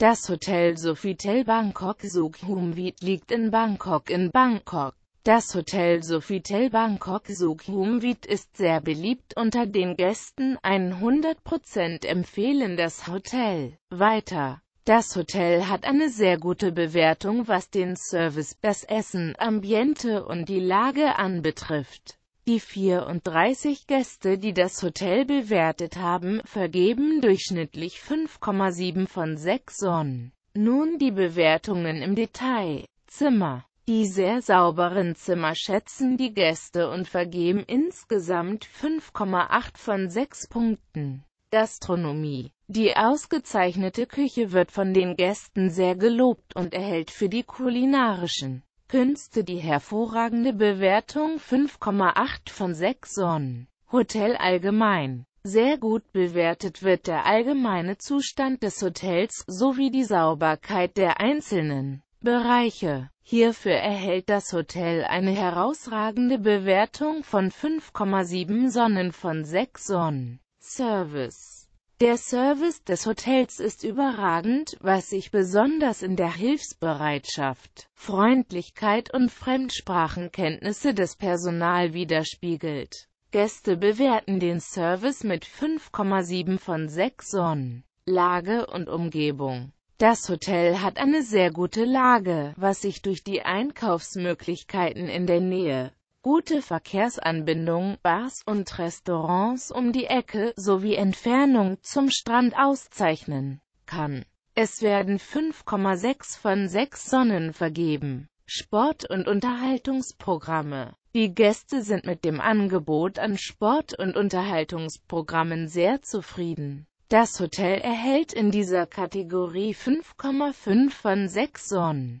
Das Hotel Sofitel Bangkok Sukhumvit liegt in Bangkok in Bangkok. Das Hotel Sofitel Bangkok Sukhumvit ist sehr beliebt unter den Gästen, 100% empfehlen das Hotel. Weiter. Das Hotel hat eine sehr gute Bewertung was den Service, das Essen, Ambiente und die Lage anbetrifft. Die 34 Gäste, die das Hotel bewertet haben, vergeben durchschnittlich 5,7 von 6 Sonnen. Nun die Bewertungen im Detail. Zimmer die sehr sauberen Zimmer schätzen die Gäste und vergeben insgesamt 5,8 von 6 Punkten. Gastronomie Die ausgezeichnete Küche wird von den Gästen sehr gelobt und erhält für die kulinarischen Künste die hervorragende Bewertung 5,8 von 6 Sonnen. Hotel allgemein. Sehr gut bewertet wird der allgemeine Zustand des Hotels sowie die Sauberkeit der einzelnen Bereiche. Hierfür erhält das Hotel eine herausragende Bewertung von 5,7 Sonnen von 6 Sonnen. Service der Service des Hotels ist überragend, was sich besonders in der Hilfsbereitschaft, Freundlichkeit und Fremdsprachenkenntnisse des Personal widerspiegelt. Gäste bewerten den Service mit 5,7 von 6 Sonnen. Lage und Umgebung das Hotel hat eine sehr gute Lage, was sich durch die Einkaufsmöglichkeiten in der Nähe Gute Verkehrsanbindung, Bars und Restaurants um die Ecke sowie Entfernung zum Strand auszeichnen kann. Es werden 5,6 von 6 Sonnen vergeben. Sport- und Unterhaltungsprogramme Die Gäste sind mit dem Angebot an Sport- und Unterhaltungsprogrammen sehr zufrieden. Das Hotel erhält in dieser Kategorie 5,5 von 6 Sonnen.